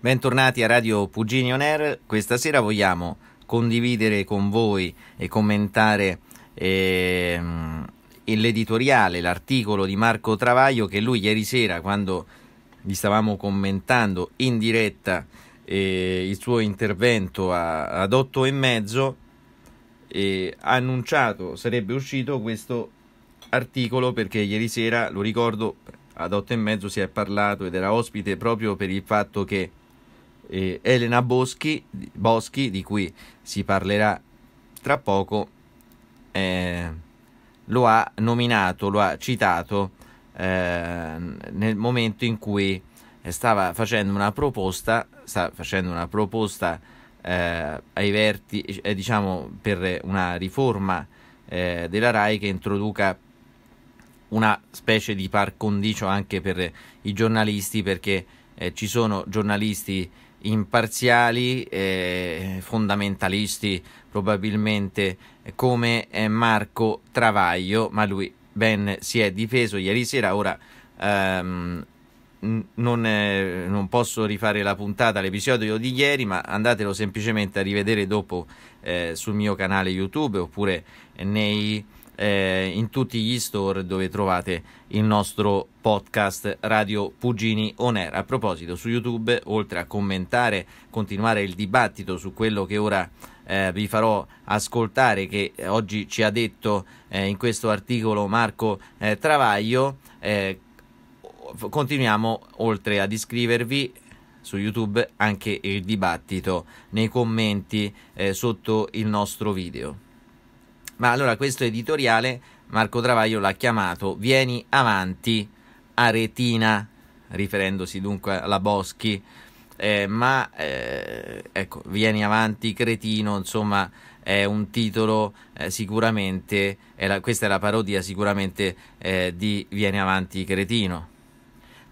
Bentornati a Radio Pugini On Air. Questa sera vogliamo condividere con voi e commentare eh, l'editoriale, l'articolo di Marco Travaglio che lui ieri sera quando gli stavamo commentando in diretta eh, il suo intervento a, ad otto e mezzo eh, ha annunciato sarebbe uscito questo articolo perché ieri sera, lo ricordo, ad otto e mezzo si è parlato ed era ospite proprio per il fatto che eh, Elena Boschi, Boschi, di cui si parlerà tra poco, eh, lo ha nominato, lo ha citato eh, nel momento in cui stava facendo una proposta, sta facendo una proposta eh, ai vertici, eh, diciamo per una riforma eh, della RAI che introduca una specie di par condicio anche per i giornalisti perché eh, ci sono giornalisti imparziali, eh, fondamentalisti probabilmente come eh, Marco Travaglio, ma lui ben si è difeso ieri sera, ora ehm, non, eh, non, posso rifare la puntata, l'episodio di ieri, ma andatelo semplicemente a rivedere dopo eh, sul mio canale YouTube oppure nei eh, in tutti gli store dove trovate il nostro podcast Radio Pugini On Air. A proposito, su YouTube, oltre a commentare, continuare il dibattito su quello che ora eh, vi farò ascoltare, che oggi ci ha detto eh, in questo articolo Marco eh, Travaglio, eh, continuiamo oltre ad iscrivervi su YouTube anche il dibattito nei commenti eh, sotto il nostro video. Ma allora questo editoriale Marco Travaglio l'ha chiamato Vieni avanti Aretina, riferendosi dunque alla Boschi. Eh, ma eh, ecco, vieni avanti cretino, insomma è un titolo eh, sicuramente, è la, questa è la parodia sicuramente eh, di Vieni avanti cretino,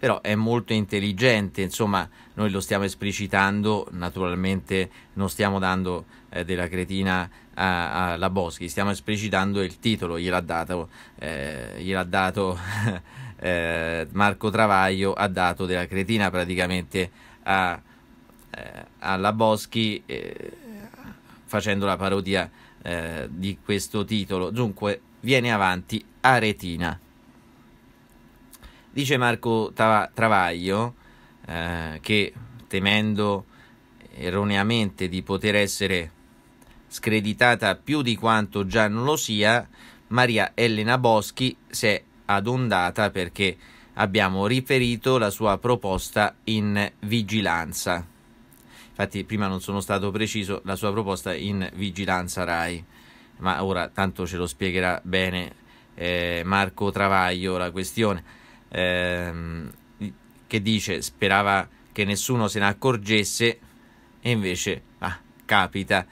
però è molto intelligente, insomma noi lo stiamo esplicitando, naturalmente non stiamo dando eh, della cretina a, a, la Boschi, stiamo esplicitando il titolo, gliel'ha dato, eh, gliel'ha dato eh, Marco Travaglio, ha dato della cretina praticamente a, eh, alla Boschi eh, facendo la parodia eh, di questo titolo. Dunque viene avanti Aretina. Dice Marco Tava- Travaglio eh, che temendo erroneamente di poter essere screditata più di quanto già non lo sia, Maria Elena Boschi si è adondata perché abbiamo riferito la sua proposta in vigilanza. Infatti prima non sono stato preciso la sua proposta in vigilanza RAI, ma ora tanto ce lo spiegherà bene eh, Marco Travaglio la questione, ehm, che dice sperava che nessuno se ne accorgesse e invece ah, capita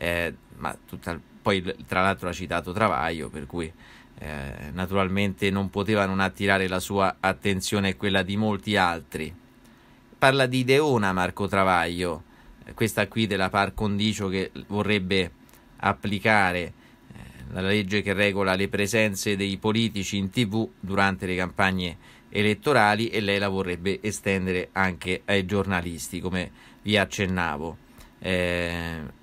eh, ma tutta, poi tra l'altro ha citato Travaglio, per cui eh, naturalmente non poteva non attirare la sua attenzione e quella di molti altri. Parla di Deona Marco Travaglio, eh, questa qui della par condicio che vorrebbe applicare eh, la legge che regola le presenze dei politici in tv durante le campagne elettorali e lei la vorrebbe estendere anche ai giornalisti, come vi accennavo. Eh,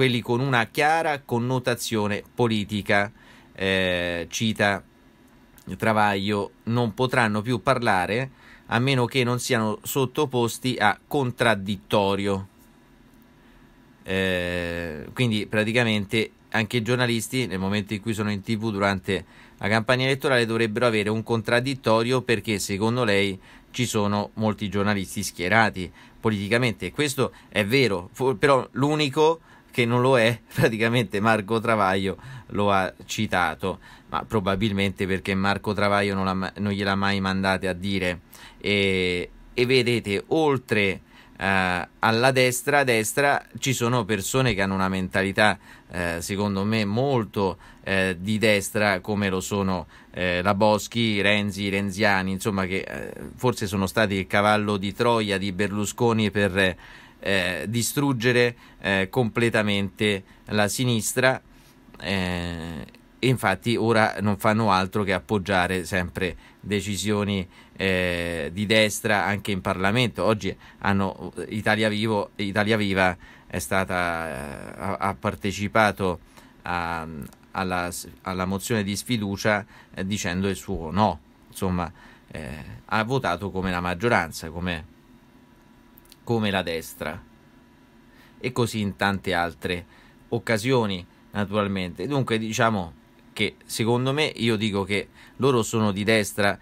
quelli con una chiara connotazione politica, eh, cita Travaglio, non potranno più parlare a meno che non siano sottoposti a contraddittorio. Eh, quindi praticamente anche i giornalisti nel momento in cui sono in tv durante la campagna elettorale dovrebbero avere un contraddittorio perché secondo lei ci sono molti giornalisti schierati politicamente questo è vero però l'unico che non lo è, praticamente Marco Travaglio lo ha citato, ma probabilmente perché Marco Travaglio non, ha, non gliel'ha mai mandate a dire. E, e vedete, oltre eh, alla destra, a destra ci sono persone che hanno una mentalità, eh, secondo me, molto eh, di destra, come lo sono eh, la Boschi, Renzi, Renziani, insomma, che eh, forse sono stati il cavallo di Troia di Berlusconi per eh, distruggere eh, completamente la sinistra eh, e infatti ora non fanno altro che appoggiare sempre decisioni eh, di destra anche in Parlamento. Oggi hanno, Italia, Vivo, Italia Viva stata, eh, ha, ha, partecipato a, alla, alla, mozione di sfiducia eh, dicendo il suo no, insomma ha votato come la maggioranza, come come la destra. E così in tante altre occasioni, naturalmente. Dunque, diciamo che secondo me io dico che loro sono di destra,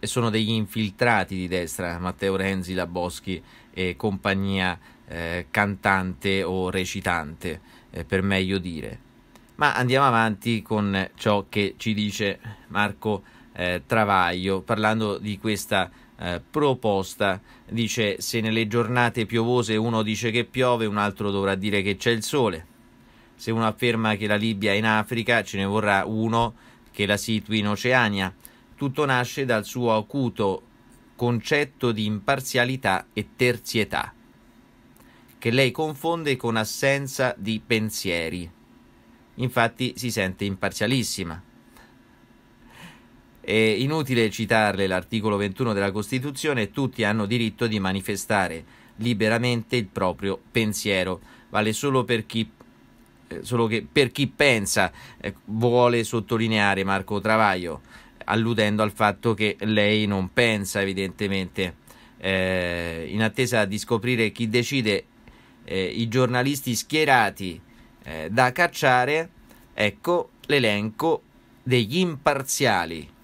sono degli infiltrati di destra, Matteo Renzi, La Boschi e compagnia eh, cantante o recitante, eh, per meglio dire. Ma andiamo avanti con ciò che ci dice Marco eh, Travaglio parlando di questa eh, proposta dice se nelle giornate piovose uno dice che piove, un altro dovrà dire che c'è il sole. Se uno afferma che la Libia è in Africa, ce ne vorrà uno che la situi in Oceania. Tutto nasce dal suo acuto concetto di imparzialità e terzietà, che lei confonde con assenza di pensieri. Infatti si sente imparzialissima è inutile citarle l'articolo 21 della Costituzione, tutti hanno diritto di manifestare liberamente il proprio pensiero, vale solo per chi eh, solo che per chi pensa eh, vuole sottolineare Marco Travaglio alludendo al fatto che lei non pensa evidentemente eh, in attesa di scoprire chi decide eh, i giornalisti schierati eh, da cacciare ecco l'elenco degli imparziali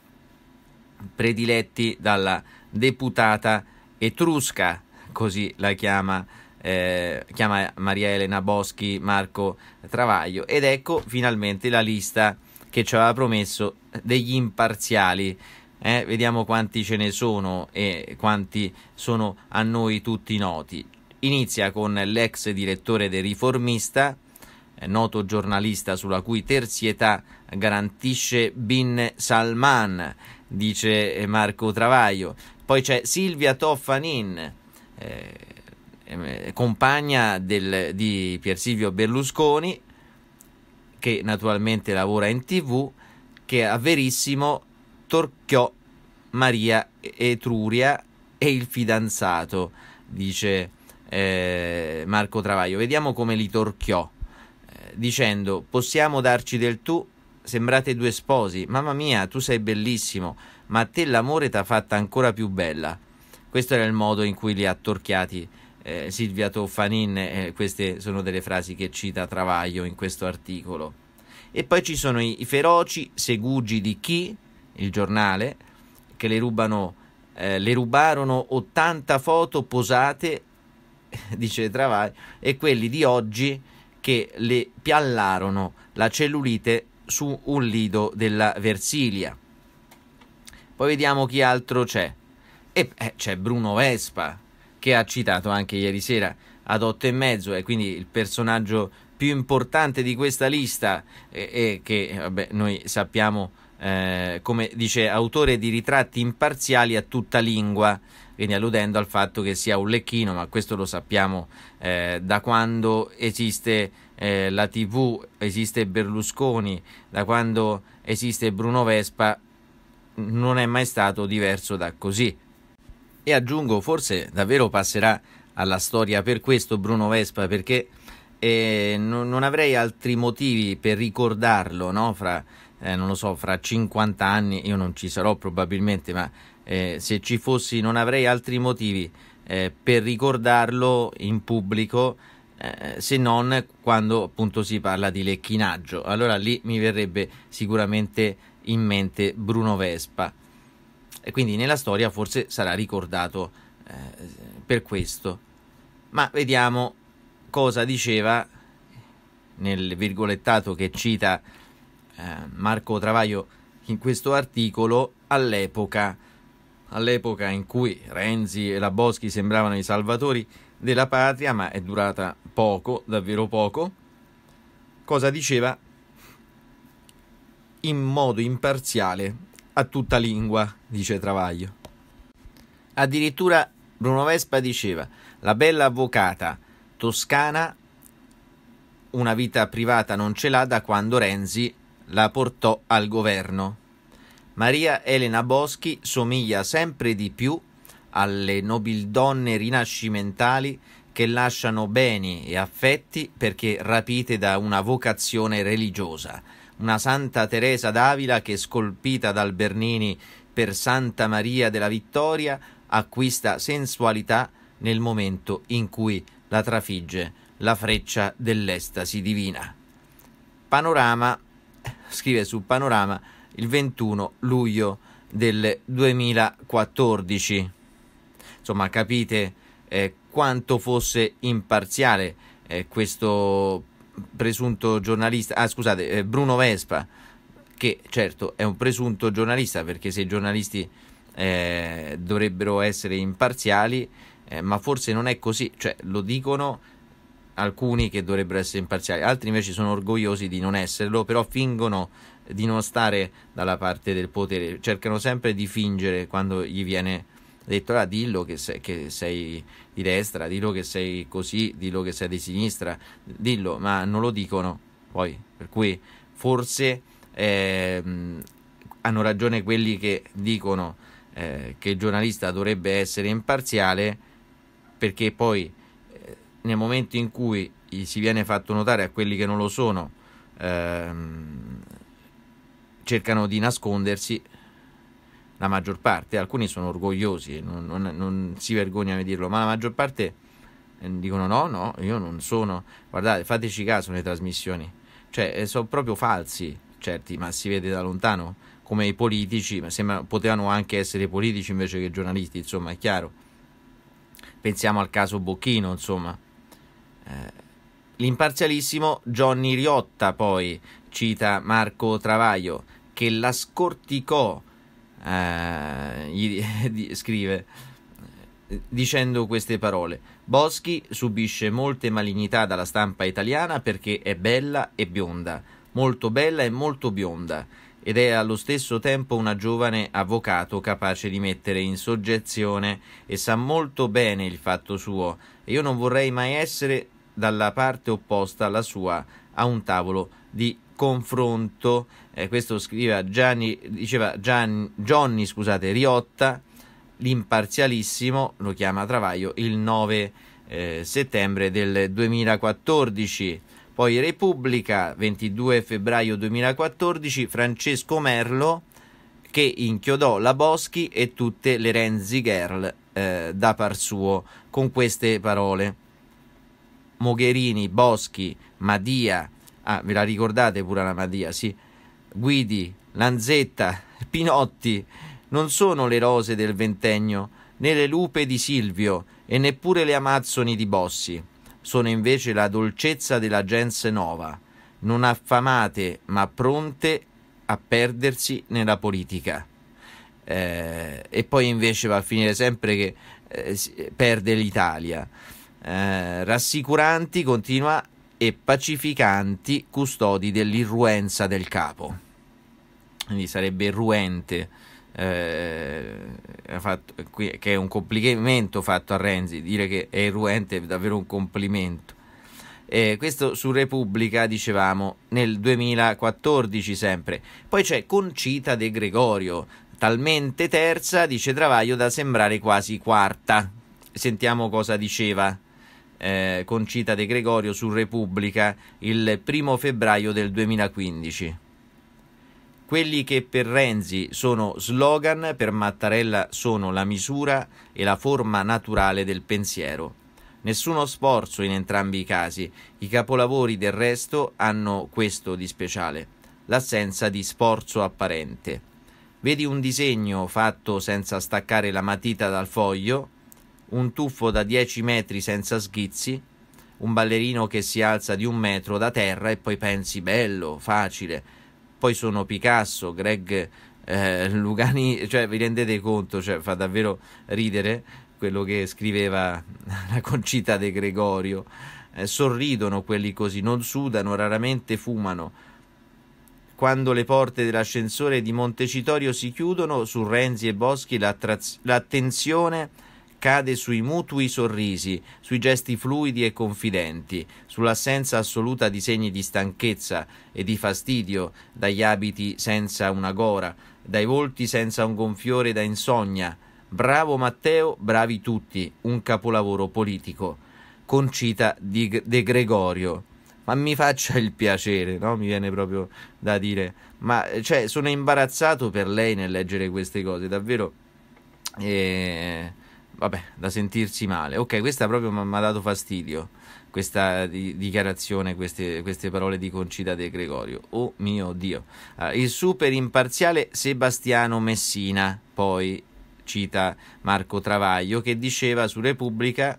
prediletti dalla deputata etrusca, così la chiama, eh, chiama Maria Elena Boschi Marco Travaglio. Ed ecco finalmente la lista che ci aveva promesso degli imparziali. Eh, vediamo quanti ce ne sono e quanti sono a noi tutti noti. Inizia con l'ex direttore del Riformista, eh, noto giornalista sulla cui terzietà garantisce Bin Salman, dice eh, Marco Travaglio. Poi c'è Silvia Toffanin, eh, eh, compagna del, di Pier Silvio Berlusconi, che naturalmente lavora in tv, che a Verissimo torchiò Maria Etruria e il fidanzato, dice eh, Marco Travaglio. Vediamo come li torchiò, eh, dicendo possiamo darci del tu sembrate due sposi. Mamma mia, tu sei bellissimo, ma a te l'amore t'ha fatta ancora più bella. Questo era il modo in cui li ha torchiati eh, Silvia Toffanin, eh, queste sono delle frasi che cita Travaglio in questo articolo. E poi ci sono i, i feroci segugi di chi, il giornale, che le, rubano, eh, le rubarono 80 foto posate, dice Travaglio, e quelli di oggi che le piallarono la cellulite su un lido della Versilia. Poi vediamo chi altro c'è. E eh, c'è Bruno Vespa, che ha citato anche ieri sera ad otto e mezzo, e quindi il personaggio più importante di questa lista, e, e che vabbè, noi sappiamo, eh, come dice, autore di ritratti imparziali a tutta lingua quindi alludendo al fatto che sia un lecchino, ma questo lo sappiamo eh, da quando esiste eh, la TV, esiste Berlusconi, da quando esiste Bruno Vespa, non è mai stato diverso da così. E aggiungo, forse davvero passerà alla storia per questo Bruno Vespa, perché eh, non, non, avrei altri motivi per ricordarlo, no? fra, eh, so, fra 50 anni, io non ci sarò probabilmente, ma eh, se ci fossi non avrei altri motivi eh, per ricordarlo in pubblico eh, se non quando appunto si parla di lecchinaggio. Allora lì mi verrebbe sicuramente in mente Bruno Vespa e quindi nella storia forse sarà ricordato eh, per questo. Ma vediamo cosa diceva nel virgolettato che cita eh, Marco Travaglio in questo articolo all'epoca all'epoca in cui Renzi e la Boschi sembravano i salvatori della patria, ma è durata poco, davvero poco, cosa diceva in modo imparziale a tutta lingua, dice Travaglio. Addirittura Bruno Vespa diceva, la bella avvocata toscana una vita privata non ce l'ha da quando Renzi la portò al governo. Maria Elena Boschi somiglia sempre di più alle nobildonne rinascimentali che lasciano beni e affetti perché rapite da una vocazione religiosa. Una Santa Teresa d'Avila che, scolpita dal Bernini per Santa Maria della Vittoria, acquista sensualità nel momento in cui la trafigge la freccia dell'estasi divina. Panorama, scrive su Panorama, il 21 luglio del 2014. Insomma, capite eh, quanto fosse imparziale eh, questo presunto giornalista, ah scusate, eh, Bruno Vespa, che certo è un presunto giornalista perché se i giornalisti eh, dovrebbero essere imparziali, eh, ma forse non è così, cioè lo dicono alcuni che dovrebbero essere imparziali, altri invece sono orgogliosi di non esserlo, però fingono di non stare dalla parte del potere, cercano sempre di fingere quando gli viene detto ah, dillo che sei, che sei, di destra, dillo che sei così, dillo che sei di sinistra, dillo, ma non lo dicono poi, per cui forse eh, hanno ragione quelli che dicono eh, che il giornalista dovrebbe essere imparziale perché poi eh, nel momento in cui si viene fatto notare a quelli che non lo sono ehm, cercano di nascondersi la maggior parte, alcuni sono orgogliosi, non, non, non si vergognano di dirlo, ma la maggior parte eh, dicono no, no, io non sono, guardate, fateci caso nelle trasmissioni, cioè eh, sono proprio falsi certi, ma si vede da lontano, come i politici, ma sembra, potevano anche essere politici invece che giornalisti, insomma, è chiaro. Pensiamo al caso Bocchino, insomma. Eh, l'imparzialissimo Johnny Riotta, poi, cita Marco Travaglio, che la scorticò, eh, gli, di, scrive, dicendo queste parole. Boschi subisce molte malignità dalla stampa italiana perché è bella e bionda, molto bella e molto bionda, ed è allo stesso tempo una giovane avvocato capace di mettere in soggezione e sa molto bene il fatto suo, e io non vorrei mai essere dalla parte opposta alla sua a un tavolo di confronto. Eh, questo scriveva Gianni, diceva Gian, Johnny scusate, Riotta, l'imparzialissimo, lo chiama Travaglio il 9 eh, settembre del 2014. Poi Repubblica, 22 febbraio 2014, Francesco Merlo che inchiodò la Boschi e tutte le Renzi Girl eh, da par suo con queste parole. Mogherini, Boschi, Madia, ah, ve la ricordate pure la Madia, sì, Guidi, Lanzetta, Pinotti, non sono le rose del ventennio, né le lupe di Silvio e neppure le amazzoni di Bossi. Sono invece la dolcezza della gens nova, non affamate ma pronte a perdersi nella politica. Eh, e poi invece va a finire sempre che eh, perde l'Italia. Eh, rassicuranti, continua e pacificanti custodi dell'irruenza del capo. Quindi sarebbe irruente, eh, fatto, che è un complimento fatto a Renzi, dire che è irruente è davvero un complimento. Eh, questo su Repubblica dicevamo nel 2014 sempre. Poi c'è Concita De Gregorio, talmente terza, dice Travaglio, da sembrare quasi quarta. Sentiamo cosa diceva eh, con Cita De Gregorio su Repubblica il primo febbraio del 2015. Quelli che per Renzi sono slogan, per Mattarella sono la misura e la forma naturale del pensiero. Nessuno sforzo in entrambi i casi, i capolavori del resto hanno questo di speciale, l'assenza di sforzo apparente. Vedi un disegno fatto senza staccare la matita dal foglio, un tuffo da 10 metri senza schizzi, un ballerino che si alza di un metro da terra e poi pensi bello, facile. Poi sono Picasso, Greg eh, Lugani, cioè vi rendete conto, cioè, fa davvero ridere quello che scriveva la concita De Gregorio. Eh, sorridono quelli così, non sudano, raramente fumano. Quando le porte dell'ascensore di Montecitorio si chiudono, su Renzi e Boschi l'attraz- l'attenzione cade sui mutui sorrisi, sui gesti fluidi e confidenti, sull'assenza assoluta di segni di stanchezza e di fastidio dagli abiti senza una gora, dai volti senza un gonfiore da insonnia. Bravo Matteo, bravi tutti, un capolavoro politico. Concita di De Gregorio ma mi faccia il piacere, no? Mi viene proprio da dire, ma cioè sono imbarazzato per lei nel leggere queste cose, davvero. E... Eh, vabbè, da sentirsi male. Ok, questa proprio mi ha dato fastidio, questa di dichiarazione, queste, queste, parole di Concita De Gregorio. Oh mio Dio. Uh, il super imparziale Sebastiano Messina, poi cita Marco Travaglio, che diceva su Repubblica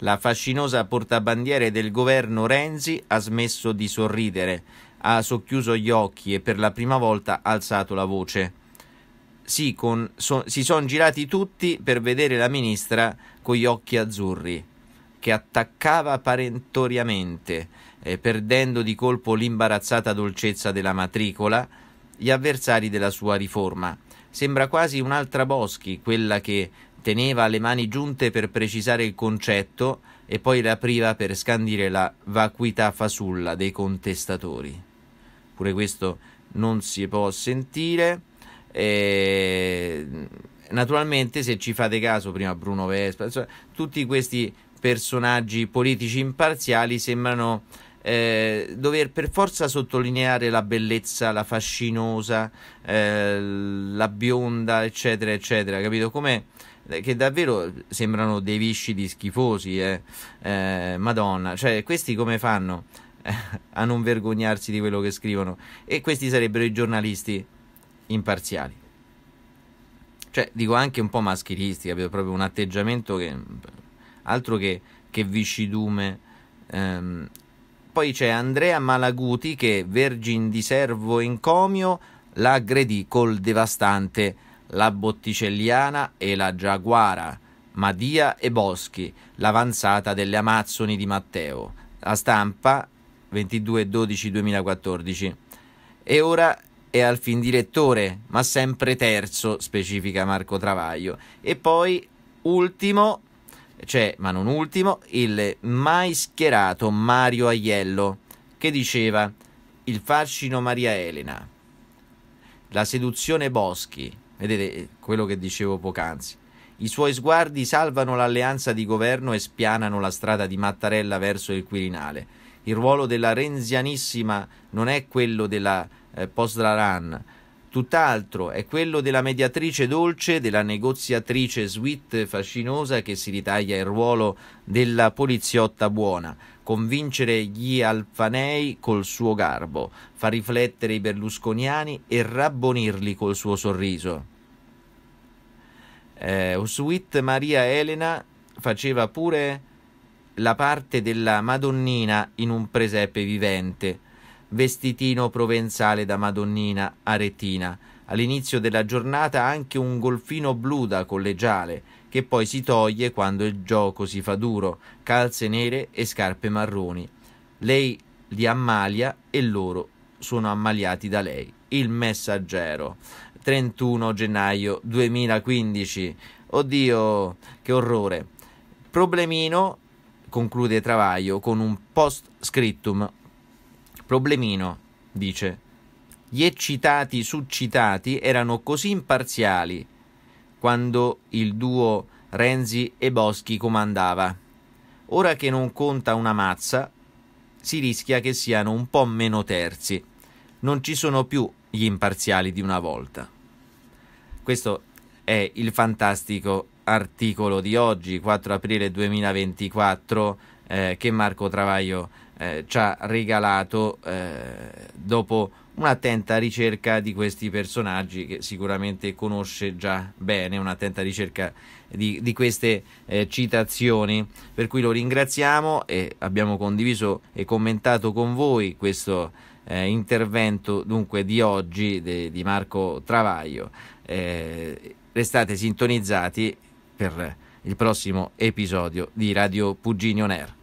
la fascinosa portabandiere del governo Renzi ha smesso di sorridere, ha socchiuso gli occhi e per la prima volta ha alzato la voce si, con, so, si sono girati tutti per vedere la ministra con gli occhi azzurri, che attaccava parentoriamente, eh, perdendo di colpo l'imbarazzata dolcezza della matricola, gli avversari della sua riforma. Sembra quasi un'altra Boschi, quella che teneva le mani giunte per precisare il concetto e poi le apriva per scandire la vacuità fasulla dei contestatori. Pure questo non si può sentire. Ehm, naturalmente, se ci fate caso, prima Bruno Vespa, cioè, tutti questi personaggi politici imparziali sembrano eh, dover per forza sottolineare la bellezza, la fascinosa, eh, la bionda, eccetera, eccetera, capito? Come eh, che davvero sembrano dei viscidi schifosi, eh. eh? Madonna, cioè questi come fanno eh, a non vergognarsi di quello che scrivono? E questi sarebbero i giornalisti imparziali. Cioè, dico anche un po' maschilisti, capito? Proprio un atteggiamento che altro che, che vicidume. Ehm. poi c'è Andrea Malaguti che, vergin di servo encomio, la aggredì col devastante la Botticelliana e la Giaguara, Madia e Boschi, l'avanzata delle Amazzoni di Matteo. La stampa 22-12-2014. E ora e al film direttore, ma sempre terzo, specifica Marco Travaglio. E poi ultimo, cioè, ma non ultimo, il mai schierato Mario Aiello, che diceva il fascino Maria Elena, la seduzione Boschi, vedete eh, quello che dicevo poc'anzi. I suoi sguardi salvano l'alleanza di governo e spianano la strada di Mattarella verso il Quirinale. Il ruolo della renzianissima non è quello della eh, post la run. Tutt'altro è quello della mediatrice dolce, della negoziatrice sweet fascinosa che si ritaglia il ruolo della poliziotta buona, convincere gli alfanei col suo garbo, far riflettere i berlusconiani e rabbonirli col suo sorriso. Eh, Sweet Maria Elena faceva pure la parte della Madonnina in un presepe vivente vestitino provenzale da Madonnina aretina. All'inizio della giornata anche un golfino blu da collegiale, che poi si toglie quando il gioco si fa duro, calze nere e scarpe marroni. Lei li ammalia e loro sono ammaliati da lei. Il messaggero. 31 gennaio 2015. Oddio, che orrore. Problemino, conclude Travaglio con un post scriptum Problemino, dice, gli eccitati succitati erano così imparziali quando il duo Renzi e Boschi comandava. Ora che non conta una mazza, si rischia che siano un po' meno terzi. Non ci sono più gli imparziali di una volta. Questo è il fantastico articolo di oggi, 4 aprile 2024, eh, che Marco Travaglio eh, ci ha regalato eh, dopo un'attenta ricerca di questi personaggi che sicuramente conosce già bene, un'attenta ricerca di, di queste eh, citazioni, per cui lo ringraziamo e abbiamo condiviso e commentato con voi questo eh, intervento dunque di oggi de, di Marco Travaglio. Eh, restate sintonizzati per il prossimo episodio di Radio Puginio Air.